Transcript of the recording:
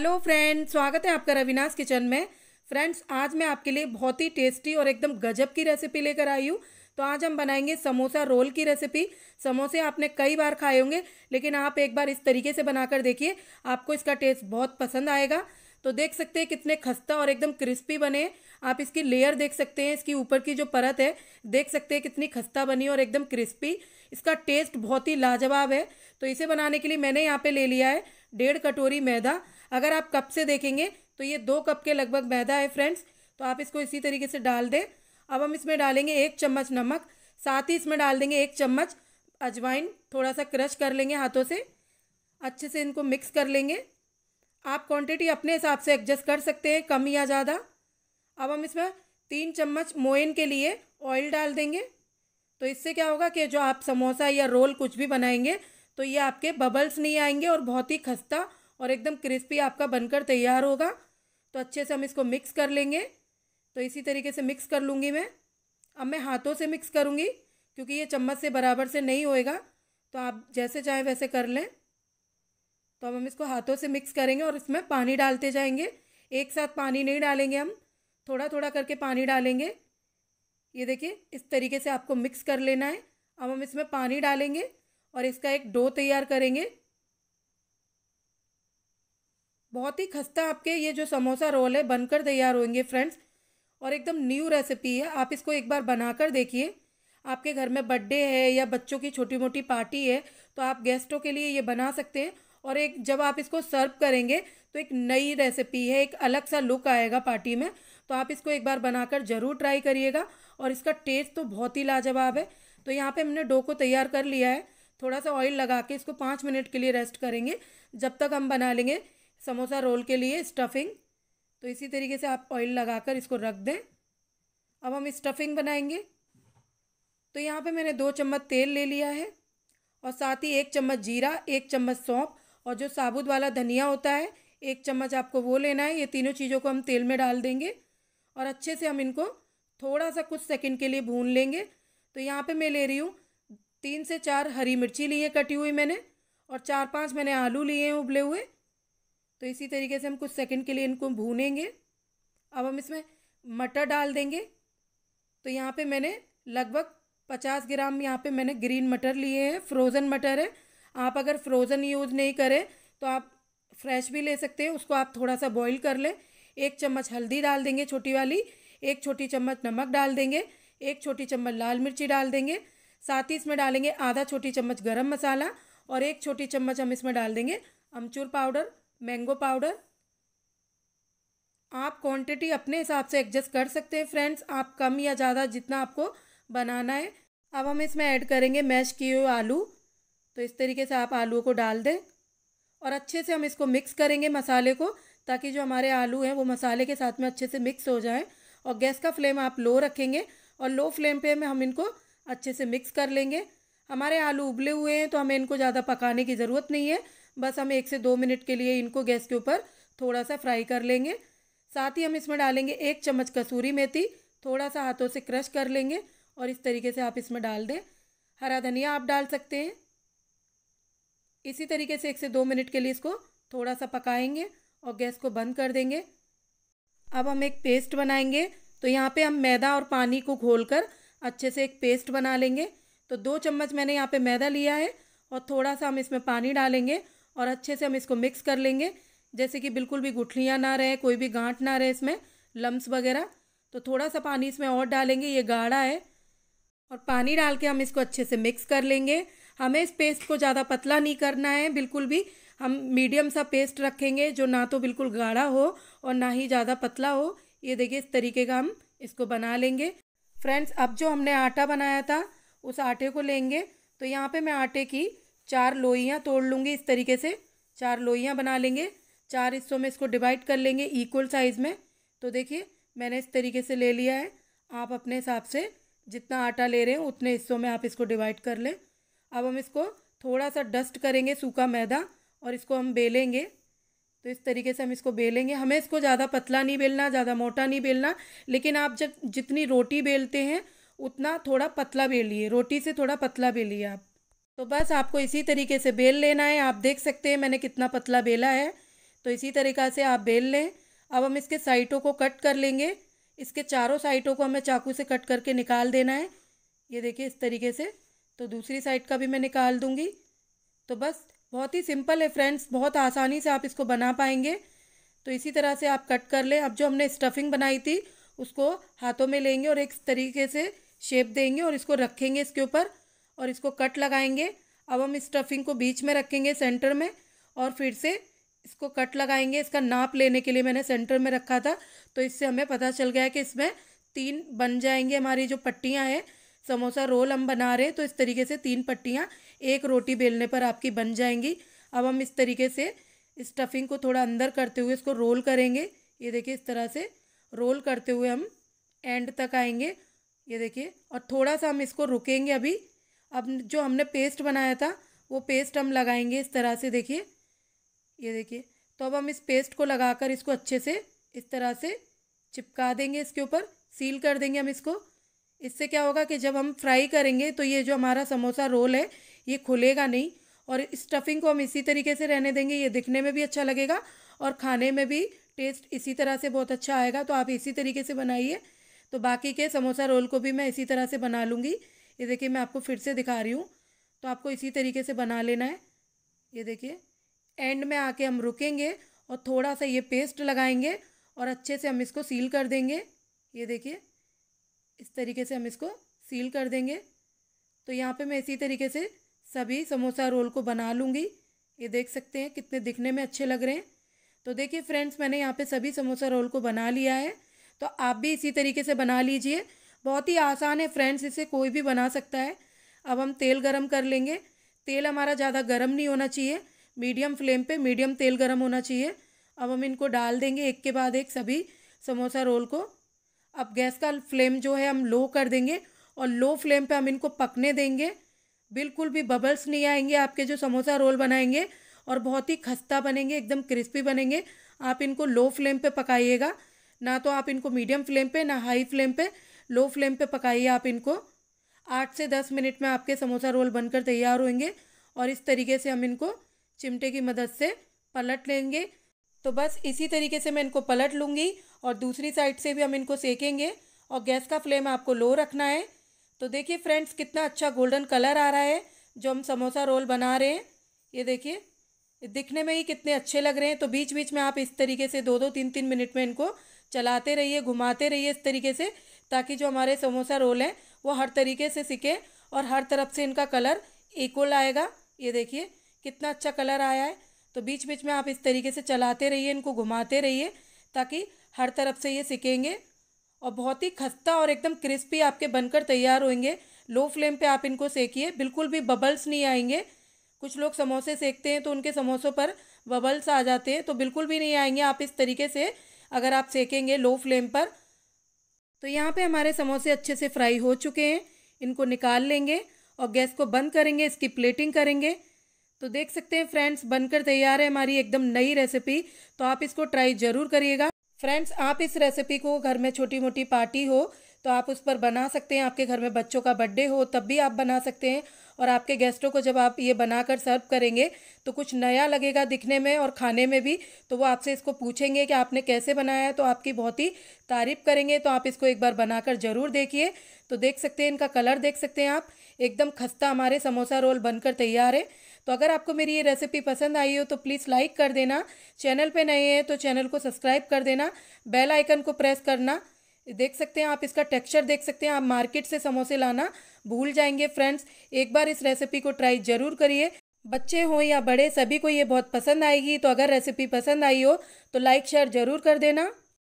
hello friend स्वागत है आपका रविनाश किचन में फ्रेंड्स आज मैं आपके लिए बहुत ही टेस्टी और एकदम गजब की रेसिपी लेकर आई हूँ तो आज हम बनाएंगे समोसा रोल की रेसिपी समोसे आपने कई बार खाए होंगे लेकिन आप एक बार इस तरीके से बनाकर देखिए आपको इसका टेस्ट बहुत पसंद आएगा तो देख सकते हैं कितने खस्ता और एकदम क्रिस्पी बने आप इसकी लेयर देख सकते हैं इसकी ऊपर की जो परत है देख सकते हैं कितनी खस्ता बनी और एकदम क्रिस्पी इसका टेस्ट बहुत ही लाजवाब है तो इसे बनाने के लिए मैंने यहाँ पे ले लिया है डेढ़ कटोरी मैदा अगर आप कप से देखेंगे तो ये दो कप के लगभग मैदा है फ्रेंड्स तो आप इसको इसी तरीके से डाल दें अब हम इसमें डालेंगे एक चम्मच नमक साथ ही इसमें डाल देंगे एक चम्मच अजवाइन थोड़ा सा क्रश कर लेंगे हाथों से अच्छे से इनको मिक्स कर लेंगे आप क्वांटिटी अपने हिसाब से एडजस्ट कर सकते हैं कम या ज़्यादा अब हम इसमें तीन चम्मच मोइन के लिए ऑयल डाल देंगे तो इससे क्या होगा कि जो आप समोसा या रोल कुछ भी बनाएंगे तो ये आपके बबल्स नहीं आएंगे और बहुत ही खस्ता और एकदम क्रिस्पी आपका बनकर तैयार होगा तो अच्छे से हम इसको मिक्स कर लेंगे तो इसी तरीके से मिक्स कर लूँगी मैं अब मैं हाथों से मिक्स करूँगी क्योंकि ये चम्मच से बराबर से नहीं होएगा तो आप जैसे चाहें वैसे कर लें तो अब हम इसको हाथों से मिक्स करेंगे और इसमें पानी डालते जाएंगे एक साथ पानी नहीं डालेंगे हम थोड़ा थोड़ा करके पानी डालेंगे ये देखिए इस तरीके से आपको मिक्स कर लेना है अब हम इसमें पानी डालेंगे और इसका एक डो तैयार करेंगे बहुत ही खस्ता आपके ये जो समोसा रोल है बनकर तैयार होंगे फ्रेंड्स और एकदम न्यू रेसिपी है आप इसको एक बार बनाकर देखिए आपके घर में बर्थडे है या बच्चों की छोटी मोटी पार्टी है तो आप गेस्टों के लिए ये बना सकते हैं और एक जब आप इसको सर्व करेंगे तो एक नई रेसिपी है एक अलग सा लुक आएगा पार्टी में तो आप इसको एक बार बनाकर ज़रूर ट्राई करिएगा और इसका टेस्ट तो बहुत ही लाजवाब है तो यहाँ पे हमने डो को तैयार कर लिया है थोड़ा सा ऑयल लगा के इसको पाँच मिनट के लिए रेस्ट करेंगे जब तक हम बना लेंगे समोसा रोल के लिए स्टफिंग तो इसी तरीके से आप ऑयल लगाकर इसको रख दें अब हम स्टफिंग बनाएंगे तो यहाँ पे मैंने दो चम्मच तेल ले लिया है और साथ ही एक चम्मच जीरा एक चम्मच सौंप और जो साबुत वाला धनिया होता है एक चम्मच आपको वो लेना है ये तीनों चीज़ों को हम तेल में डाल देंगे और अच्छे से हम इनको थोड़ा सा कुछ सेकंड के लिए भून लेंगे तो यहाँ पे मैं ले रही हूँ तीन से चार हरी मिर्ची ली है कटी हुई मैंने और चार पांच मैंने आलू लिए हैं उबले हुए तो इसी तरीके से हम कुछ सेकंड के लिए इनको भूनेंगे अब हम इसमें मटर डाल देंगे तो यहाँ पे मैंने लगभग पचास ग्राम यहाँ पे मैंने ग्रीन मटर लिए हैं फ्रोज़न मटर है आप अगर फ्रोज़न यूज़ नहीं करें तो आप फ्रेश भी ले सकते हैं उसको आप थोड़ा सा बॉईल कर लें एक चम्मच हल्दी डाल देंगे छोटी वाली एक छोटी चम्मच नमक डाल देंगे एक छोटी चम्मच लाल मिर्ची डाल देंगे साथ ही इसमें डालेंगे आधा छोटी चम्मच गर्म मसाला और एक छोटी चम्मच हम इसमें डाल देंगे अमचूर पाउडर मैंगो पाउडर आप क्वांटिटी अपने हिसाब से एडजस्ट कर सकते हैं फ्रेंड्स आप कम या ज़्यादा जितना आपको बनाना है अब हम इसमें ऐड करेंगे मैश किए हुए आलू तो इस तरीके से आप आलूओं को डाल दें और अच्छे से हम इसको मिक्स करेंगे मसाले को ताकि जो हमारे आलू हैं वो मसाले के साथ में अच्छे से मिक्स हो जाएँ और गैस का फ्लेम आप लो रखेंगे और लो फ्लेम पर हम इनको अच्छे से मिक्स कर लेंगे हमारे आलू उबले हुए हैं तो हमें इनको ज़्यादा पकाने की ज़रूरत नहीं है बस हम एक से दो मिनट के लिए इनको गैस के ऊपर थोड़ा सा फ्राई कर लेंगे साथ ही हम इसमें डालेंगे एक चम्मच कसूरी मेथी थोड़ा सा हाथों से क्रश कर लेंगे और इस तरीके से आप इसमें डाल दें हरा धनिया आप डाल सकते हैं इसी तरीके से एक से दो मिनट के लिए इसको थोड़ा सा पकाएंगे और गैस को बंद कर देंगे अब हम एक पेस्ट बनाएंगे तो यहाँ पे हम मैदा और पानी को घोलकर अच्छे से एक पेस्ट बना लेंगे तो दो चम्मच मैंने यहाँ पे मैदा लिया है और थोड़ा सा हम इसमें पानी डालेंगे और अच्छे से हम इसको मिक्स कर लेंगे जैसे कि बिल्कुल भी गुठलियाँ ना रहे कोई भी गांठ ना रहे इसमें लम्स वगैरह तो थोड़ा सा पानी इसमें और डालेंगे ये गाढ़ा है और पानी डाल के हम इसको अच्छे से मिक्स कर लेंगे हमें इस पेस्ट को ज़्यादा पतला नहीं करना है बिल्कुल भी हम मीडियम सा पेस्ट रखेंगे जो ना तो बिल्कुल गाढ़ा हो और ना ही ज़्यादा पतला हो ये देखिए इस तरीके का हम इसको बना लेंगे फ्रेंड्स अब जो हमने आटा बनाया था उस आटे को लेंगे तो यहाँ पे मैं आटे की चार लोइयाँ तोड़ लूँगी इस तरीके से चार लोइयाँ बना लेंगे चार हिस्सों में इसको डिवाइड कर लेंगे इक्वल साइज़ में तो देखिए मैंने इस तरीके से ले लिया है आप अपने हिसाब से जितना आटा ले रहे हैं उतने हिस्सों में आप इसको डिवाइड कर लें अब हम इसको थोड़ा सा डस्ट करेंगे सूखा मैदा और इसको हम बेलेंगे तो इस तरीके से हम इसको बेलेंगे हमें इसको ज़्यादा पतला नहीं बेलना ज़्यादा मोटा नहीं बेलना लेकिन आप जब जितनी रोटी बेलते हैं उतना थोड़ा पतला बेलिए रोटी से थोड़ा पतला बेलिए आप तो बस आपको इसी तरीके से बेल लेना है आप देख सकते हैं मैंने कितना पतला बेला है तो इसी तरीक़ा से आप बेल लें अब हम इसके साइटों को कट कर लेंगे इसके चारों साइटों को हमें चाकू से कट करके निकाल देना है ये देखिए इस तरीके से तो दूसरी साइड का भी मैं निकाल दूँगी तो बस बहुत ही सिंपल है फ्रेंड्स बहुत आसानी से आप इसको बना पाएंगे तो इसी तरह से आप कट कर लें अब जो हमने स्टफिंग बनाई थी उसको हाथों में लेंगे और एक तरीके से शेप देंगे और इसको रखेंगे इसके ऊपर और इसको कट लगाएंगे अब हम स्टफिंग को बीच में रखेंगे सेंटर में और फिर से इसको कट लगाएंगे इसका नाप लेने के लिए मैंने सेंटर में रखा था तो इससे हमें पता चल गया कि इसमें तीन बन जाएंगे हमारी जो पट्टियाँ हैं समोसा रोल हम बना रहे हैं तो इस तरीके से तीन पट्टियाँ एक रोटी बेलने पर आपकी बन जाएंगी अब हम इस तरीके से स्टफिंग को थोड़ा अंदर करते हुए इसको रोल करेंगे ये देखिए इस तरह से रोल करते हुए हम एंड तक आएंगे ये देखिए और थोड़ा सा हम इसको रुकेंगे अभी अब जो हमने पेस्ट बनाया था वो पेस्ट हम लगाएंगे इस तरह से देखिए ये देखिए तो अब हम इस पेस्ट को लगाकर इसको अच्छे से इस तरह से चिपका देंगे इसके ऊपर सील कर देंगे हम इसको इससे क्या होगा कि जब हम फ्राई करेंगे तो ये जो हमारा समोसा रोल है ये खुलेगा नहीं और स्टफिंग को हम इसी तरीके से रहने देंगे ये दिखने में भी अच्छा लगेगा और खाने में भी टेस्ट इसी तरह से बहुत अच्छा आएगा तो आप इसी तरीके से बनाइए तो बाकी के समोसा रोल को भी मैं इसी तरह से बना लूँगी ये देखिए मैं आपको फिर से दिखा रही हूँ तो आपको इसी तरीके से बना लेना है ये देखिए एंड में आके हम रुकेंगे और थोड़ा सा ये पेस्ट लगाएंगे और अच्छे से हम इसको सील कर देंगे ये देखिए इस तरीके से हम इसको सील कर देंगे तो यहाँ पे मैं इसी तरीके से सभी समोसा रोल को बना लूँगी ये देख सकते हैं कितने दिखने में अच्छे लग रहे हैं तो देखिए फ्रेंड्स मैंने यहाँ पे सभी समोसा रोल को बना लिया है तो आप भी इसी तरीके से बना लीजिए बहुत ही आसान है फ्रेंड्स इसे कोई भी बना सकता है अब हम तेल गरम कर लेंगे तेल हमारा ज़्यादा गरम नहीं होना चाहिए मीडियम फ्लेम पे मीडियम तेल गरम होना चाहिए अब हम इनको डाल देंगे एक के बाद एक सभी समोसा रोल को अब गैस का फ्लेम जो है हम लो कर देंगे और लो फ्लेम पर हम इनको पकने देंगे बिल्कुल भी बबल्स नहीं आएंगे आपके जो समोसा रोल बनाएंगे और बहुत ही खस्ता बनेंगे एकदम क्रिस्पी बनेंगे आप इनको लो फ्लेम पे पकाइएगा ना तो आप इनको मीडियम फ्लेम पे ना हाई फ्लेम पे लो फ्लेम पे पकाइए आप इनको आठ से दस मिनट में आपके समोसा रोल बनकर तैयार होंगे और इस तरीके से हम इनको चिमटे की मदद से पलट लेंगे तो बस इसी तरीके से मैं इनको पलट लूँगी और दूसरी साइड से भी हम इनको सेकेंगे और गैस का फ्लेम आपको लो रखना है तो देखिए फ्रेंड्स कितना अच्छा गोल्डन कलर आ रहा है जो हम समोसा रोल बना रहे हैं ये देखिए दिखने में ही कितने अच्छे लग रहे हैं तो बीच बीच में आप इस तरीके से दो दो तीन तीन मिनट में इनको चलाते रहिए घुमाते रहिए इस तरीके से ताकि जो हमारे समोसा रोल हैं वो हर तरीके से सिके और हर तरफ से इनका कलर इक्वल आएगा ये देखिए कितना अच्छा कलर आया है तो बीच बीच में आप इस तरीके से चलाते रहिए इनको घुमाते रहिए ताकि हर तरफ से ये सिकेंगे और बहुत ही खस्ता और एकदम क्रिस्पी आपके बनकर तैयार होंगे लो फ्लेम पे आप इनको सेकिए बिल्कुल भी बबल्स नहीं आएंगे कुछ लोग समोसे सेकते हैं तो उनके समोसों पर बबल्स आ जाते हैं तो बिल्कुल भी नहीं आएंगे आप इस तरीके से अगर आप सेकेंगे लो फ्लेम पर तो यहाँ पे हमारे समोसे अच्छे से फ्राई हो चुके हैं इनको निकाल लेंगे और गैस को बंद करेंगे इसकी प्लेटिंग करेंगे तो देख सकते हैं फ्रेंड्स बनकर तैयार है हमारी एकदम नई रेसिपी तो आप इसको ट्राई ज़रूर करिएगा फ्रेंड्स आप इस रेसिपी को घर में छोटी मोटी पार्टी हो तो आप उस पर बना सकते हैं आपके घर में बच्चों का बर्थडे हो तब भी आप बना सकते हैं और आपके गेस्टों को जब आप ये बनाकर सर्व करेंगे तो कुछ नया लगेगा दिखने में और खाने में भी तो वो आपसे इसको पूछेंगे कि आपने कैसे बनाया है तो आपकी बहुत ही तारीफ़ करेंगे तो आप इसको एक बार बनाकर ज़रूर देखिए तो देख सकते हैं इनका कलर देख सकते हैं आप एकदम खस्ता हमारे समोसा रोल बनकर तैयार है तो अगर आपको मेरी ये रेसिपी पसंद आई हो तो प्लीज़ लाइक कर देना चैनल पर नए हैं तो चैनल को सब्सक्राइब कर देना बेल आइकन को प्रेस करना देख सकते हैं आप इसका टेक्सचर देख सकते हैं आप मार्केट से समोसे लाना भूल जाएंगे फ्रेंड्स एक बार इस रेसिपी को ट्राई ज़रूर करिए बच्चे हों या बड़े सभी को ये बहुत पसंद आएगी तो अगर रेसिपी पसंद आई हो तो लाइक शेयर ज़रूर कर देना